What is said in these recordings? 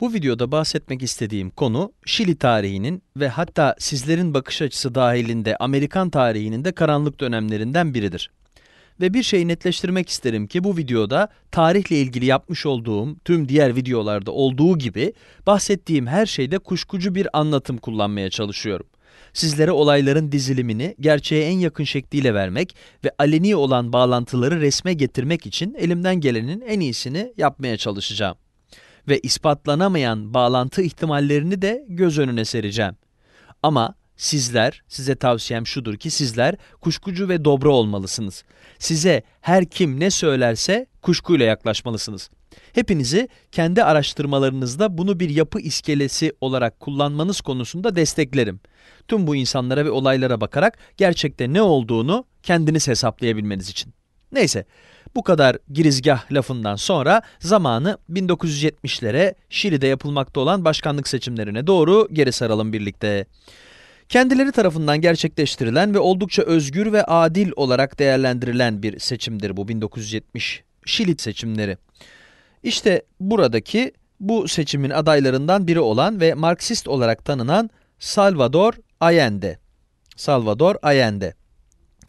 Bu videoda bahsetmek istediğim konu Şili tarihinin ve hatta sizlerin bakış açısı dahilinde Amerikan tarihinin de karanlık dönemlerinden biridir. Ve bir şeyi netleştirmek isterim ki bu videoda tarihle ilgili yapmış olduğum tüm diğer videolarda olduğu gibi bahsettiğim her şeyde kuşkucu bir anlatım kullanmaya çalışıyorum. Sizlere olayların dizilimini gerçeğe en yakın şekliyle vermek ve aleni olan bağlantıları resme getirmek için elimden gelenin en iyisini yapmaya çalışacağım ve ispatlanamayan bağlantı ihtimallerini de göz önüne sereceğim. Ama sizler, size tavsiyem şudur ki sizler kuşkucu ve dobra olmalısınız. Size her kim ne söylerse kuşkuyla yaklaşmalısınız. Hepinizi kendi araştırmalarınızda bunu bir yapı iskelesi olarak kullanmanız konusunda desteklerim. Tüm bu insanlara ve olaylara bakarak gerçekte ne olduğunu kendiniz hesaplayabilmeniz için. Neyse, bu kadar girizgah lafından sonra zamanı 1970'lere Şili'de yapılmakta olan başkanlık seçimlerine doğru geri saralım birlikte. Kendileri tarafından gerçekleştirilen ve oldukça özgür ve adil olarak değerlendirilen bir seçimdir bu 1970 Şili seçimleri. İşte buradaki bu seçimin adaylarından biri olan ve Marksist olarak tanınan Salvador Allende. Salvador Allende.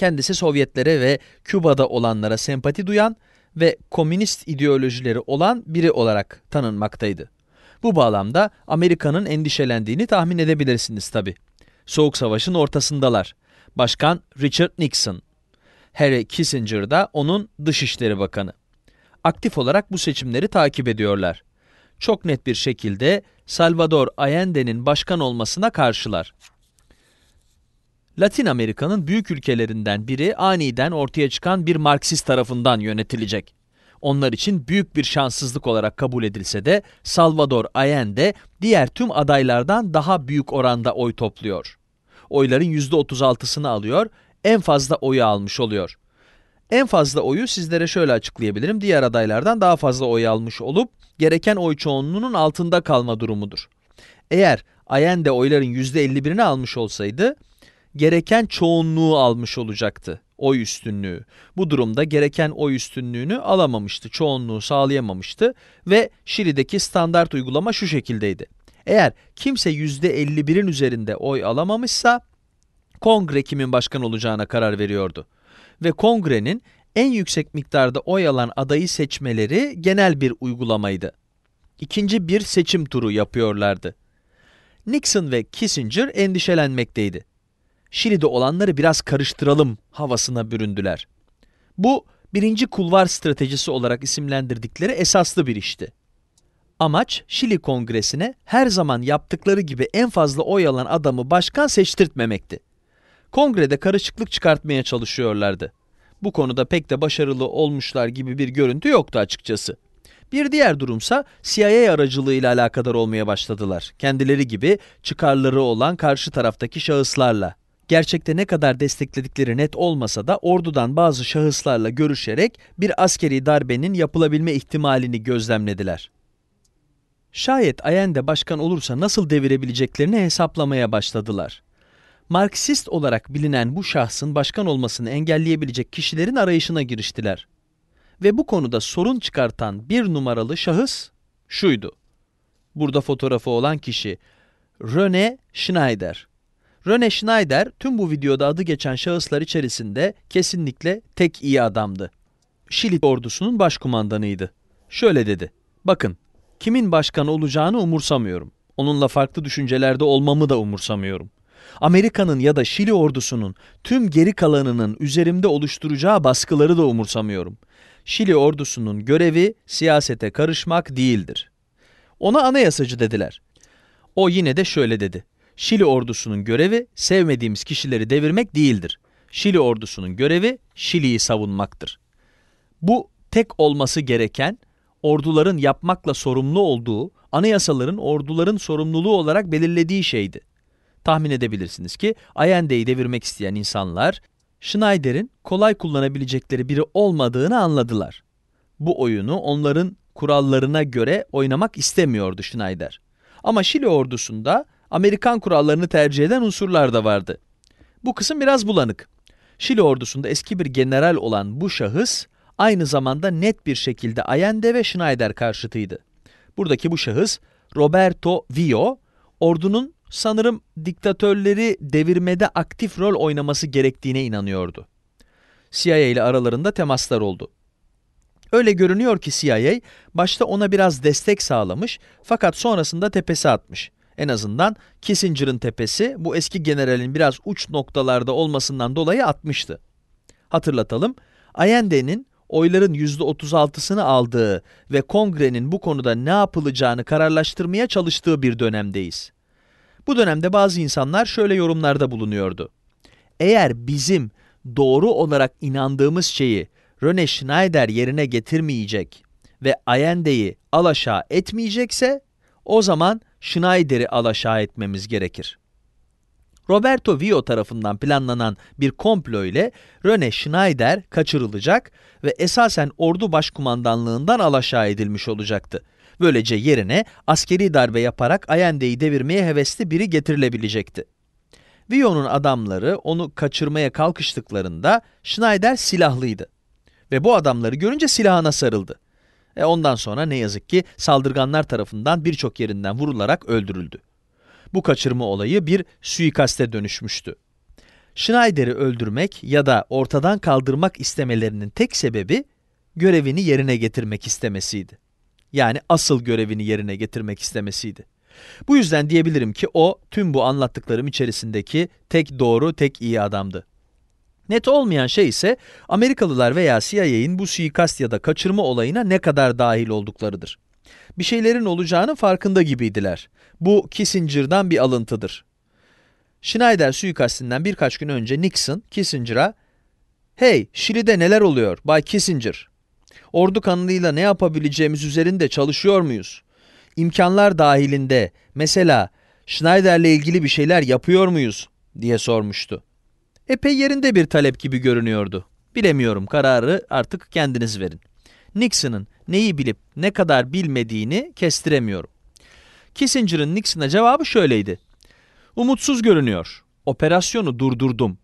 Kendisi Sovyetlere ve Küba'da olanlara sempati duyan ve komünist ideolojileri olan biri olarak tanınmaktaydı. Bu bağlamda Amerika'nın endişelendiğini tahmin edebilirsiniz tabi. Soğuk Savaş'ın ortasındalar. Başkan Richard Nixon. Harry Kissinger da onun Dışişleri Bakanı. Aktif olarak bu seçimleri takip ediyorlar. Çok net bir şekilde Salvador Allende'nin başkan olmasına karşılar. Latin Amerika'nın büyük ülkelerinden biri aniden ortaya çıkan bir Marksist tarafından yönetilecek. Onlar için büyük bir şanssızlık olarak kabul edilse de Salvador Allende diğer tüm adaylardan daha büyük oranda oy topluyor. Oyların %36'sını alıyor, en fazla oyu almış oluyor. En fazla oyu sizlere şöyle açıklayabilirim. Diğer adaylardan daha fazla oy almış olup gereken oy çoğunluğunun altında kalma durumudur. Eğer Allende oyların %51'ini almış olsaydı gereken çoğunluğu almış olacaktı oy üstünlüğü. Bu durumda gereken oy üstünlüğünü alamamıştı, çoğunluğu sağlayamamıştı ve Şili'deki standart uygulama şu şekildeydi. Eğer kimse %51'in üzerinde oy alamamışsa kongre kimin başkan olacağına karar veriyordu. Ve kongrenin en yüksek miktarda oy alan adayı seçmeleri genel bir uygulamaydı. İkinci bir seçim turu yapıyorlardı. Nixon ve Kissinger endişelenmekteydi. Şili'de olanları biraz karıştıralım havasına büründüler. Bu birinci kulvar stratejisi olarak isimlendirdikleri esaslı bir işti. Amaç Şili Kongresi'ne her zaman yaptıkları gibi en fazla oy alan adamı başkan seçtirtmemekti. Kongrede karışıklık çıkartmaya çalışıyorlardı. Bu konuda pek de başarılı olmuşlar gibi bir görüntü yoktu açıkçası. Bir diğer durumsa CIA aracılığıyla alakadar olmaya başladılar. Kendileri gibi çıkarları olan karşı taraftaki şahıslarla gerçekte ne kadar destekledikleri net olmasa da ordudan bazı şahıslarla görüşerek bir askeri darbenin yapılabilme ihtimalini gözlemlediler. Şayet Allende başkan olursa nasıl devirebileceklerini hesaplamaya başladılar. Marksist olarak bilinen bu şahsın başkan olmasını engelleyebilecek kişilerin arayışına giriştiler. Ve bu konuda sorun çıkartan bir numaralı şahıs şuydu. Burada fotoğrafı olan kişi Rene Schneider. Röne Schneider tüm bu videoda adı geçen şahıslar içerisinde kesinlikle tek iyi adamdı. Şili ordusunun başkumandanıydı. Şöyle dedi, bakın kimin başkan olacağını umursamıyorum. Onunla farklı düşüncelerde olmamı da umursamıyorum. Amerika'nın ya da Şili ordusunun tüm geri kalanının üzerimde oluşturacağı baskıları da umursamıyorum. Şili ordusunun görevi siyasete karışmak değildir. Ona anayasacı dediler. O yine de şöyle dedi. Şili ordusunun görevi sevmediğimiz kişileri devirmek değildir. Şili ordusunun görevi Şili'yi savunmaktır. Bu tek olması gereken orduların yapmakla sorumlu olduğu anayasaların orduların sorumluluğu olarak belirlediği şeydi. Tahmin edebilirsiniz ki Ayende'yi devirmek isteyen insanlar Schneider'in kolay kullanabilecekleri biri olmadığını anladılar. Bu oyunu onların kurallarına göre oynamak istemiyordu Schneider. Ama Şili ordusunda Amerikan kurallarını tercih eden unsurlar da vardı. Bu kısım biraz bulanık. Şili ordusunda eski bir general olan bu şahıs aynı zamanda net bir şekilde Allende ve Schneider karşıtıydı. Buradaki bu şahıs Roberto Vio, ordunun sanırım diktatörleri devirmede aktif rol oynaması gerektiğine inanıyordu. CIA ile aralarında temaslar oldu. Öyle görünüyor ki CIA başta ona biraz destek sağlamış fakat sonrasında tepesi atmış. En azından Kissinger'ın tepesi bu eski generalin biraz uç noktalarda olmasından dolayı atmıştı. Hatırlatalım, Allende'nin oyların %36'sını aldığı ve kongrenin bu konuda ne yapılacağını kararlaştırmaya çalıştığı bir dönemdeyiz. Bu dönemde bazı insanlar şöyle yorumlarda bulunuyordu. Eğer bizim doğru olarak inandığımız şeyi Röne Schneider yerine getirmeyecek ve Ayende'yi alaşağı etmeyecekse o zaman Schneider'i alaşağı etmemiz gerekir. Roberto Vio tarafından planlanan bir komplo ile Rene Schneider kaçırılacak ve esasen ordu başkumandanlığından alaşağı edilmiş olacaktı. Böylece yerine askeri darbe yaparak Ayende'yi devirmeye hevesli biri getirilebilecekti. Vio'nun adamları onu kaçırmaya kalkıştıklarında Schneider silahlıydı ve bu adamları görünce silahına sarıldı. E ondan sonra ne yazık ki saldırganlar tarafından birçok yerinden vurularak öldürüldü. Bu kaçırma olayı bir suikaste dönüşmüştü. Schneider'i öldürmek ya da ortadan kaldırmak istemelerinin tek sebebi görevini yerine getirmek istemesiydi. Yani asıl görevini yerine getirmek istemesiydi. Bu yüzden diyebilirim ki o tüm bu anlattıklarım içerisindeki tek doğru, tek iyi adamdı. Net olmayan şey ise Amerikalılar veya CIA'in bu suikast ya da kaçırma olayına ne kadar dahil olduklarıdır. Bir şeylerin olacağının farkında gibiydiler. Bu Kissinger'dan bir alıntıdır. Schneider suikastinden birkaç gün önce Nixon, Kissinger'a ''Hey, Şili'de neler oluyor Bay Kissinger? Ordu kanalıyla ne yapabileceğimiz üzerinde çalışıyor muyuz? İmkanlar dahilinde mesela Schneider'le ilgili bir şeyler yapıyor muyuz?'' diye sormuştu epey yerinde bir talep gibi görünüyordu. Bilemiyorum kararı artık kendiniz verin. Nixon'ın neyi bilip ne kadar bilmediğini kestiremiyorum. Kissinger'ın Nixon'a cevabı şöyleydi. Umutsuz görünüyor. Operasyonu durdurdum.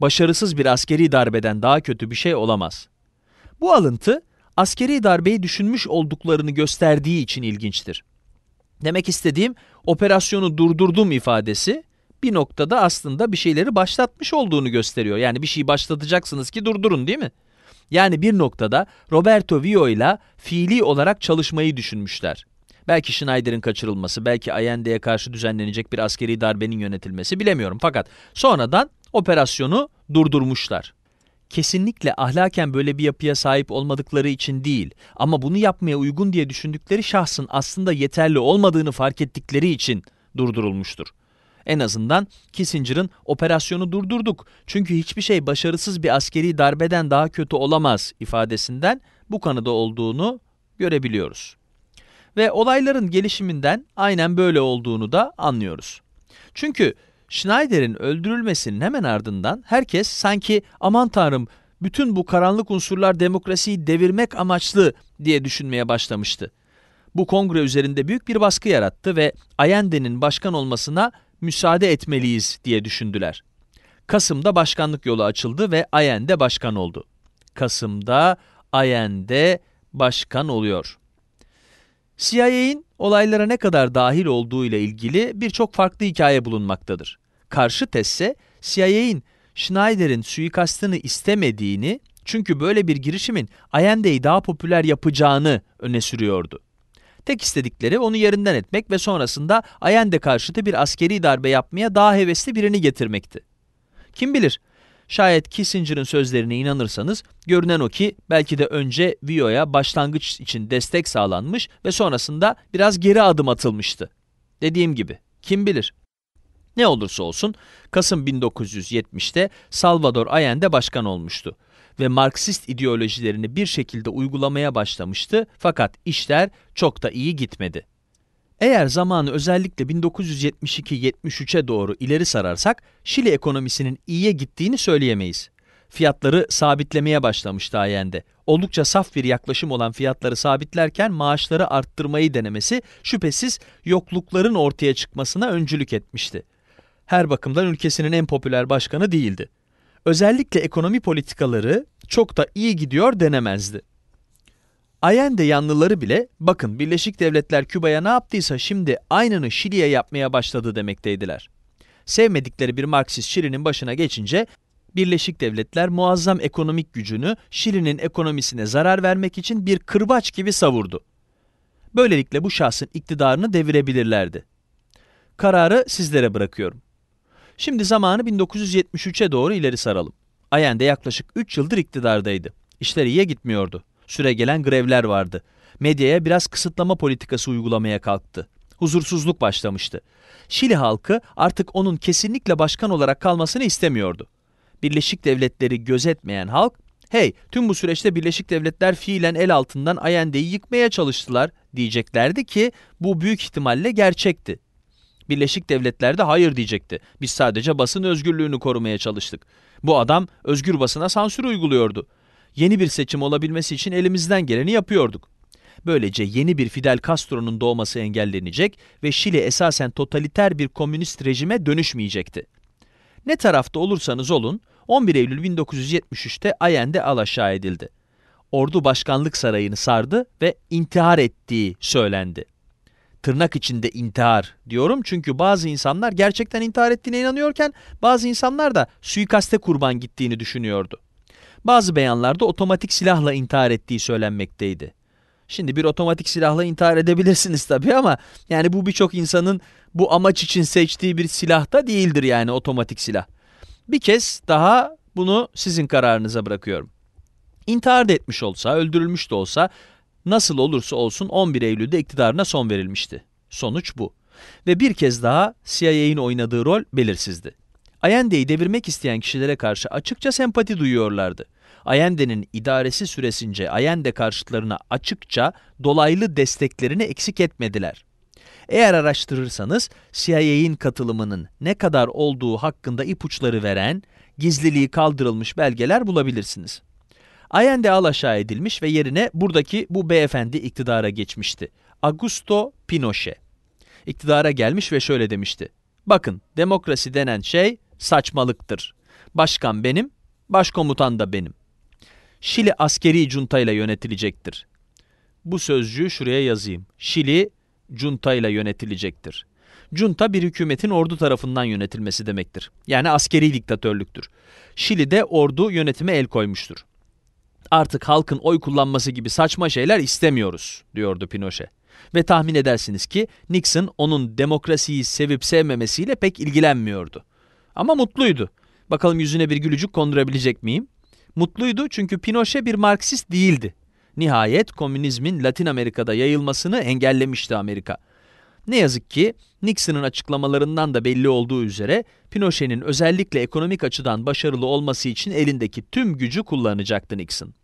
Başarısız bir askeri darbeden daha kötü bir şey olamaz. Bu alıntı askeri darbeyi düşünmüş olduklarını gösterdiği için ilginçtir. Demek istediğim operasyonu durdurdum ifadesi bir noktada aslında bir şeyleri başlatmış olduğunu gösteriyor. Yani bir şey başlatacaksınız ki durdurun değil mi? Yani bir noktada Roberto Vio ile fiili olarak çalışmayı düşünmüşler. Belki Schneider'in kaçırılması, belki Allende'ye karşı düzenlenecek bir askeri darbenin yönetilmesi bilemiyorum. Fakat sonradan operasyonu durdurmuşlar. Kesinlikle ahlaken böyle bir yapıya sahip olmadıkları için değil ama bunu yapmaya uygun diye düşündükleri şahsın aslında yeterli olmadığını fark ettikleri için durdurulmuştur. En azından Kissinger'ın operasyonu durdurduk çünkü hiçbir şey başarısız bir askeri darbeden daha kötü olamaz ifadesinden bu kanıda olduğunu görebiliyoruz. Ve olayların gelişiminden aynen böyle olduğunu da anlıyoruz. Çünkü Schneider'in öldürülmesinin hemen ardından herkes sanki aman tanrım bütün bu karanlık unsurlar demokrasiyi devirmek amaçlı diye düşünmeye başlamıştı. Bu kongre üzerinde büyük bir baskı yarattı ve Allende'nin başkan olmasına müsaade etmeliyiz diye düşündüler. Kasım'da başkanlık yolu açıldı ve Allende başkan oldu. Kasım'da Allende başkan oluyor. CIA'in olaylara ne kadar dahil olduğu ile ilgili birçok farklı hikaye bulunmaktadır. Karşı tesse CIA'in Schneider'in suikastını istemediğini çünkü böyle bir girişimin Ayen'deyi daha popüler yapacağını öne sürüyordu. Tek istedikleri onu yerinden etmek ve sonrasında Ayende karşıtı bir askeri darbe yapmaya daha hevesli birini getirmekti. Kim bilir, şayet Kissinger'ın sözlerine inanırsanız görünen o ki belki de önce Vio'ya başlangıç için destek sağlanmış ve sonrasında biraz geri adım atılmıştı. Dediğim gibi, kim bilir. Ne olursa olsun Kasım 1970'te Salvador Allende başkan olmuştu ve Marksist ideolojilerini bir şekilde uygulamaya başlamıştı fakat işler çok da iyi gitmedi. Eğer zamanı özellikle 1972-73'e doğru ileri sararsak Şili ekonomisinin iyiye gittiğini söyleyemeyiz. Fiyatları sabitlemeye başlamıştı ayende. Oldukça saf bir yaklaşım olan fiyatları sabitlerken maaşları arttırmayı denemesi şüphesiz yoklukların ortaya çıkmasına öncülük etmişti. Her bakımdan ülkesinin en popüler başkanı değildi özellikle ekonomi politikaları çok da iyi gidiyor denemezdi. Allende yanlıları bile bakın Birleşik Devletler Küba'ya ne yaptıysa şimdi aynını Şili'ye yapmaya başladı demekteydiler. Sevmedikleri bir Marksist Şili'nin başına geçince Birleşik Devletler muazzam ekonomik gücünü Şili'nin ekonomisine zarar vermek için bir kırbaç gibi savurdu. Böylelikle bu şahsın iktidarını devirebilirlerdi. Kararı sizlere bırakıyorum. Şimdi zamanı 1973'e doğru ileri saralım. Allende yaklaşık 3 yıldır iktidardaydı. İşler iyiye gitmiyordu. Süre gelen grevler vardı. Medyaya biraz kısıtlama politikası uygulamaya kalktı. Huzursuzluk başlamıştı. Şili halkı artık onun kesinlikle başkan olarak kalmasını istemiyordu. Birleşik Devletleri gözetmeyen halk, hey tüm bu süreçte Birleşik Devletler fiilen el altından Ayende'yi yıkmaya çalıştılar diyeceklerdi ki bu büyük ihtimalle gerçekti. Birleşik Devletler'de hayır diyecekti. Biz sadece basın özgürlüğünü korumaya çalıştık. Bu adam özgür basına sansür uyguluyordu. Yeni bir seçim olabilmesi için elimizden geleni yapıyorduk. Böylece yeni bir Fidel Castro'nun doğması engellenecek ve Şili esasen totaliter bir komünist rejime dönüşmeyecekti. Ne tarafta olursanız olun 11 Eylül 1973'te Allende alaşağı edildi. Ordu başkanlık sarayını sardı ve intihar ettiği söylendi tırnak içinde intihar diyorum. Çünkü bazı insanlar gerçekten intihar ettiğine inanıyorken bazı insanlar da suikaste kurban gittiğini düşünüyordu. Bazı beyanlarda otomatik silahla intihar ettiği söylenmekteydi. Şimdi bir otomatik silahla intihar edebilirsiniz tabii ama yani bu birçok insanın bu amaç için seçtiği bir silah da değildir yani otomatik silah. Bir kez daha bunu sizin kararınıza bırakıyorum. İntihar da etmiş olsa, öldürülmüş de olsa nasıl olursa olsun 11 Eylül'de iktidarına son verilmişti. Sonuç bu. Ve bir kez daha CIA'in oynadığı rol belirsizdi. Allende'yi devirmek isteyen kişilere karşı açıkça sempati duyuyorlardı. Allende'nin idaresi süresince Allende karşıtlarına açıkça dolaylı desteklerini eksik etmediler. Eğer araştırırsanız CIA'in katılımının ne kadar olduğu hakkında ipuçları veren, gizliliği kaldırılmış belgeler bulabilirsiniz. Allende alaşağı edilmiş ve yerine buradaki bu beyefendi iktidara geçmişti. Augusto Pinochet. İktidara gelmiş ve şöyle demişti. Bakın demokrasi denen şey saçmalıktır. Başkan benim, başkomutan da benim. Şili askeri junta ile yönetilecektir. Bu sözcüğü şuraya yazayım. Şili junta ile yönetilecektir. Junta bir hükümetin ordu tarafından yönetilmesi demektir. Yani askeri diktatörlüktür. Şili'de ordu yönetime el koymuştur. Artık halkın oy kullanması gibi saçma şeyler istemiyoruz, diyordu Pinochet. Ve tahmin edersiniz ki Nixon onun demokrasiyi sevip sevmemesiyle pek ilgilenmiyordu. Ama mutluydu. Bakalım yüzüne bir gülücük kondurabilecek miyim? Mutluydu çünkü Pinochet bir Marksist değildi. Nihayet komünizmin Latin Amerika'da yayılmasını engellemişti Amerika. Ne yazık ki Nixon'ın açıklamalarından da belli olduğu üzere Pinochet'in özellikle ekonomik açıdan başarılı olması için elindeki tüm gücü kullanacaktı Nixon.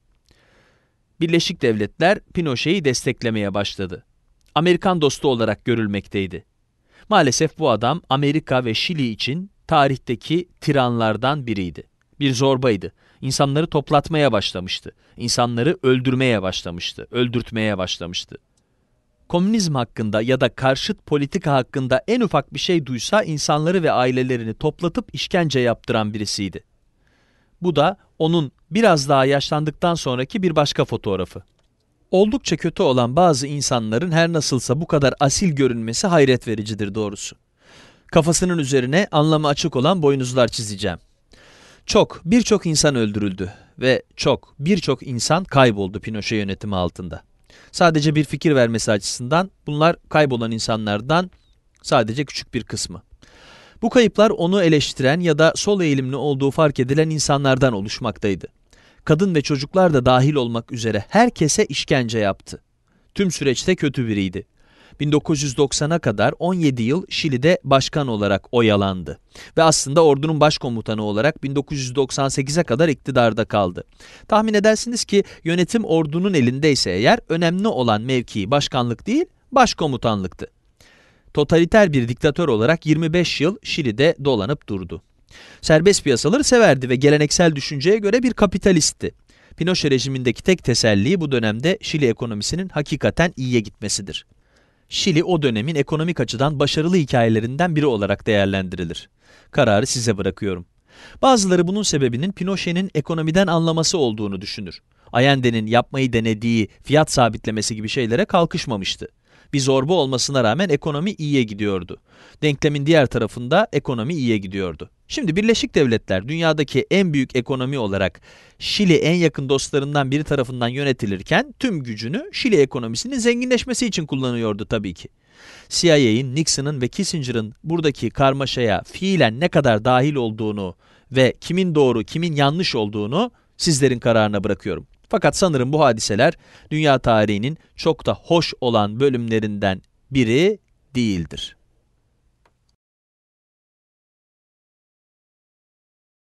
Birleşik Devletler Pinochet'i desteklemeye başladı. Amerikan dostu olarak görülmekteydi. Maalesef bu adam Amerika ve Şili için tarihteki tiranlardan biriydi. Bir zorbaydı. İnsanları toplatmaya başlamıştı. İnsanları öldürmeye başlamıştı. Öldürtmeye başlamıştı komünizm hakkında ya da karşıt politika hakkında en ufak bir şey duysa insanları ve ailelerini toplatıp işkence yaptıran birisiydi. Bu da onun biraz daha yaşlandıktan sonraki bir başka fotoğrafı. Oldukça kötü olan bazı insanların her nasılsa bu kadar asil görünmesi hayret vericidir doğrusu. Kafasının üzerine anlamı açık olan boynuzlar çizeceğim. Çok, birçok insan öldürüldü ve çok, birçok insan kayboldu Pinochet yönetimi altında. Sadece bir fikir vermesi açısından bunlar kaybolan insanlardan sadece küçük bir kısmı. Bu kayıplar onu eleştiren ya da sol eğilimli olduğu fark edilen insanlardan oluşmaktaydı. Kadın ve çocuklar da dahil olmak üzere herkese işkence yaptı. Tüm süreçte kötü biriydi. 1990'a kadar 17 yıl Şili'de başkan olarak oyalandı ve aslında ordunun başkomutanı olarak 1998'e kadar iktidarda kaldı. Tahmin edersiniz ki yönetim ordunun elindeyse eğer önemli olan mevkii başkanlık değil başkomutanlıktı. Totaliter bir diktatör olarak 25 yıl Şili'de dolanıp durdu. Serbest piyasaları severdi ve geleneksel düşünceye göre bir kapitalistti. Pinochet rejimindeki tek teselli bu dönemde Şili ekonomisinin hakikaten iyiye gitmesidir. Şili o dönemin ekonomik açıdan başarılı hikayelerinden biri olarak değerlendirilir. Kararı size bırakıyorum. Bazıları bunun sebebinin Pinochet'in ekonomiden anlaması olduğunu düşünür. Allende'nin yapmayı denediği fiyat sabitlemesi gibi şeylere kalkışmamıştı. Bir zorba olmasına rağmen ekonomi iyiye gidiyordu. Denklemin diğer tarafında ekonomi iyiye gidiyordu. Şimdi Birleşik Devletler dünyadaki en büyük ekonomi olarak Şili en yakın dostlarından biri tarafından yönetilirken tüm gücünü Şili ekonomisinin zenginleşmesi için kullanıyordu tabii ki. CIA'in, Nixon'ın ve Kissinger'ın buradaki karmaşaya fiilen ne kadar dahil olduğunu ve kimin doğru kimin yanlış olduğunu sizlerin kararına bırakıyorum. Fakat sanırım bu hadiseler dünya tarihinin çok da hoş olan bölümlerinden biri değildir.